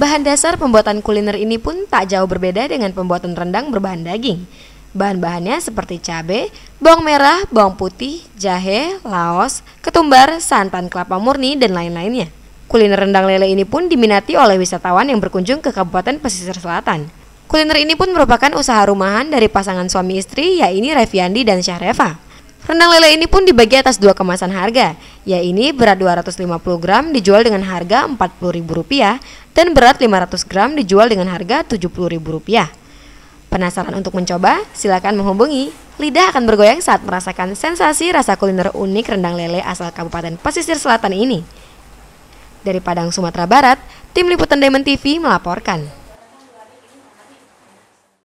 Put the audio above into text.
Bahan dasar pembuatan kuliner ini pun tak jauh berbeda dengan pembuatan rendang berbahan daging. Bahan-bahannya seperti cabai, bawang merah, bawang putih, jahe, laos, ketumbar, santan kelapa murni, dan lain-lainnya. Kuliner rendang lele ini pun diminati oleh wisatawan yang berkunjung ke Kabupaten Pesisir Selatan. Kuliner ini pun merupakan usaha rumahan dari pasangan suami istri, yaitu Reviandi dan Syahreva. Rendang lele ini pun dibagi atas dua kemasan harga, yaitu berat 250 gram dijual dengan harga Rp40.000 dan berat 500 gram dijual dengan harga Rp70.000. Penasaran untuk mencoba? Silakan menghubungi. Lidah akan bergoyang saat merasakan sensasi rasa kuliner unik rendang lele asal Kabupaten Pesisir Selatan ini. Dari Padang, Sumatera Barat, Tim Liputan Diamond TV melaporkan.